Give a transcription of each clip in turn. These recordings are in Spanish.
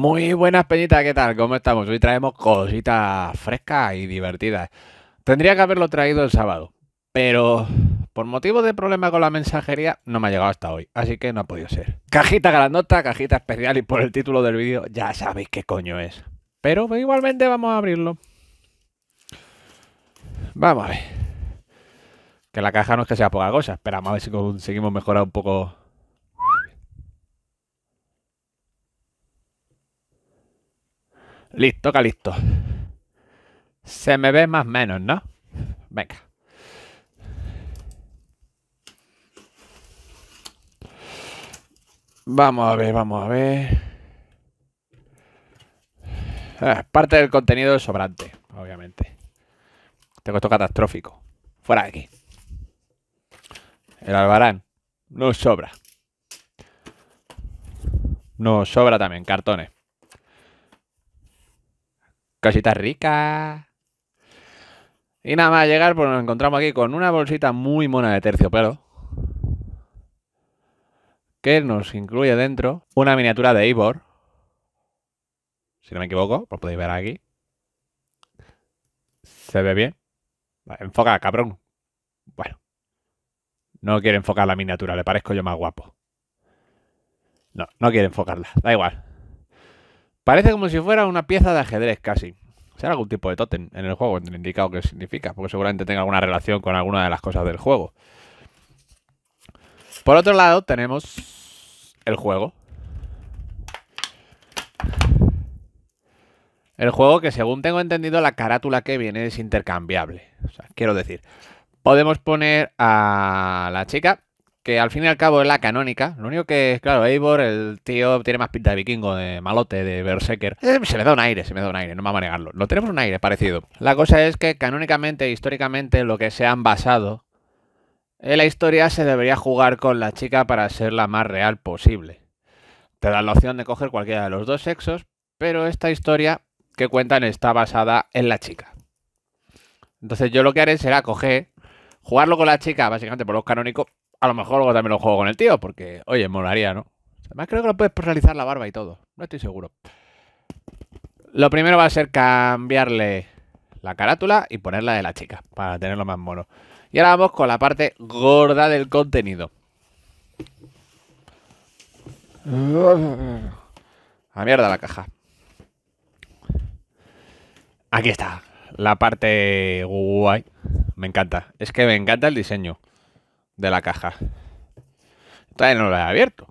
Muy buenas peñitas, ¿qué tal? ¿Cómo estamos? Hoy traemos cositas frescas y divertidas. Tendría que haberlo traído el sábado, pero por motivo de problema con la mensajería no me ha llegado hasta hoy, así que no ha podido ser. Cajita grandota, cajita especial y por el título del vídeo ya sabéis qué coño es. Pero igualmente vamos a abrirlo. Vamos a ver. Que la caja no es que sea poca cosa, esperamos a ver si conseguimos mejorar un poco Listo, Calisto. Se me ve más o menos, ¿no? Venga. Vamos a ver, vamos a ver. Ah, parte del contenido es sobrante, obviamente. Tengo este esto catastrófico. Fuera de aquí. El albarán. No sobra. No sobra también, cartones cosita rica Y nada más llegar, pues nos encontramos aquí con una bolsita muy mona de terciopelo. Que nos incluye dentro una miniatura de Ivor. Si no me equivoco, pues podéis ver aquí. ¿Se ve bien? Enfoca, cabrón. Bueno. No quiere enfocar la miniatura, le parezco yo más guapo. No, no quiere enfocarla, da igual. Parece como si fuera una pieza de ajedrez casi. sea, algún tipo de tótem en el juego, en el indicado qué significa, porque seguramente tenga alguna relación con alguna de las cosas del juego. Por otro lado, tenemos el juego. El juego que, según tengo entendido, la carátula que viene es intercambiable. O sea, quiero decir, podemos poner a la chica que al fin y al cabo es la canónica. Lo único que es, claro, Eivor, el tío tiene más pinta de vikingo, de malote, de berserker. Eh, se me da un aire, se me da un aire, no va a negarlo. Lo tenemos un aire parecido. La cosa es que canónicamente, históricamente, lo que se han basado en la historia se debería jugar con la chica para ser la más real posible. Te dan la opción de coger cualquiera de los dos sexos, pero esta historia que cuentan está basada en la chica. Entonces yo lo que haré será coger, jugarlo con la chica, básicamente por los canónicos, a lo mejor luego también lo juego con el tío, porque, oye, molaría, ¿no? Además, creo que lo puedes personalizar la barba y todo. No estoy seguro. Lo primero va a ser cambiarle la carátula y ponerla de la chica, para tenerlo más mono. Y ahora vamos con la parte gorda del contenido. A mierda la caja. Aquí está, la parte guay. Me encanta. Es que me encanta el diseño de la caja. Todavía no la he abierto.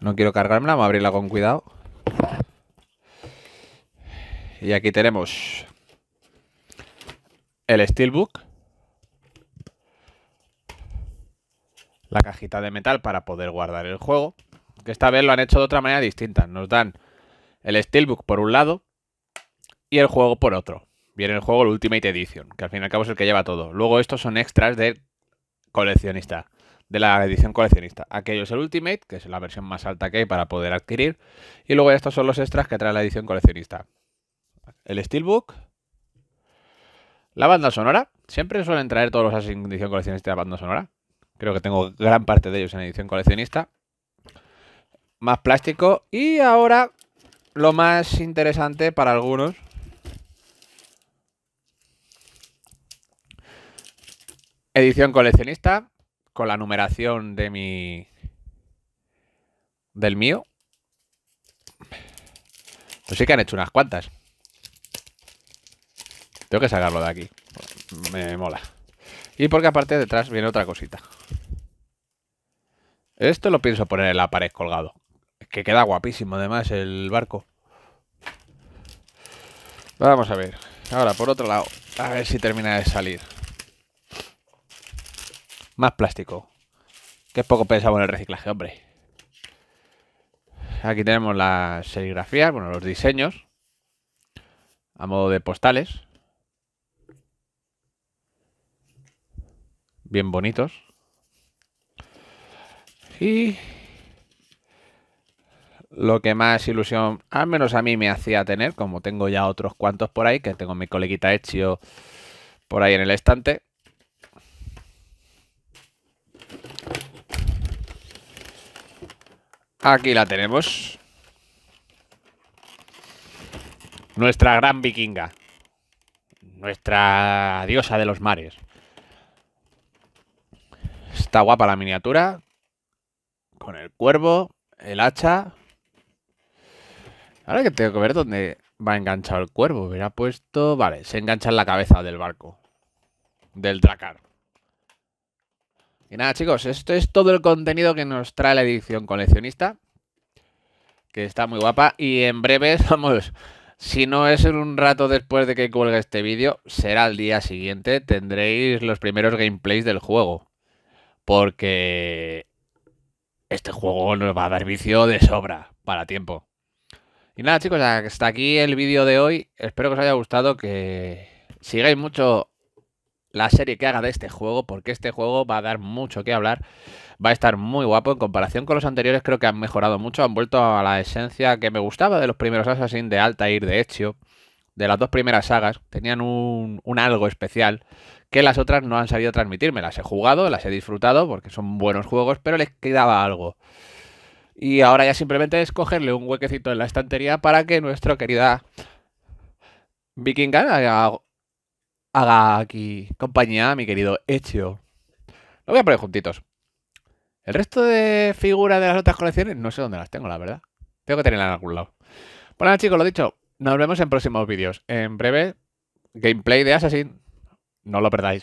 No quiero cargármela, vamos a abrirla con cuidado. Y aquí tenemos el Steelbook. La cajita de metal para poder guardar el juego. Que esta vez lo han hecho de otra manera distinta. Nos dan el Steelbook por un lado y el juego por otro viene el juego el Ultimate Edition, que al fin y al cabo es el que lleva todo. Luego estos son extras de coleccionista, de la edición coleccionista. Aquello es el Ultimate, que es la versión más alta que hay para poder adquirir. Y luego estos son los extras que trae la edición coleccionista. El Steelbook. La banda sonora. Siempre suelen traer todos los Assassin's en edición coleccionista la banda sonora. Creo que tengo gran parte de ellos en edición coleccionista. Más plástico. Y ahora lo más interesante para algunos Edición coleccionista con la numeración de mi del mío. Pues sí que han hecho unas cuantas. Tengo que sacarlo de aquí. Me mola. Y porque aparte detrás viene otra cosita. Esto lo pienso poner en la pared colgado. que queda guapísimo además el barco. Vamos a ver. Ahora, por otro lado. A ver si termina de salir. Más plástico. Que poco pensamos en el reciclaje, hombre. Aquí tenemos la serigrafías, bueno, los diseños. A modo de postales. Bien bonitos. Y lo que más ilusión, al menos a mí me hacía tener, como tengo ya otros cuantos por ahí, que tengo mi coleguita hecho por ahí en el estante, Aquí la tenemos. Nuestra gran vikinga. Nuestra diosa de los mares. Está guapa la miniatura. Con el cuervo, el hacha. Ahora que tengo que ver dónde va enganchado el cuervo. Hubiera puesto... Vale, se engancha en la cabeza del barco. Del dracar. Y nada, chicos, esto es todo el contenido que nos trae la edición coleccionista. Que está muy guapa. Y en breve, vamos, si no es en un rato después de que cuelgue este vídeo, será el día siguiente. Tendréis los primeros gameplays del juego. Porque este juego nos va a dar vicio de sobra para tiempo. Y nada, chicos, hasta aquí el vídeo de hoy. Espero que os haya gustado, que sigáis mucho la serie que haga de este juego, porque este juego va a dar mucho que hablar, va a estar muy guapo. En comparación con los anteriores, creo que han mejorado mucho, han vuelto a la esencia que me gustaba de los primeros Assassin, de Altair, de hecho de las dos primeras sagas, tenían un, algo especial que las otras no han sabido transmitirme. Las he jugado, las he disfrutado, porque son buenos juegos, pero les quedaba algo. Y ahora ya simplemente es cogerle un huequecito en la estantería para que nuestro querida Vikinga haga aquí compañía mi querido Echo. Lo voy a poner juntitos. El resto de figuras de las otras colecciones no sé dónde las tengo, la verdad. Tengo que tenerlas en algún lado. Bueno, pues chicos, lo dicho. Nos vemos en próximos vídeos. En breve, gameplay de Assassin. No lo perdáis.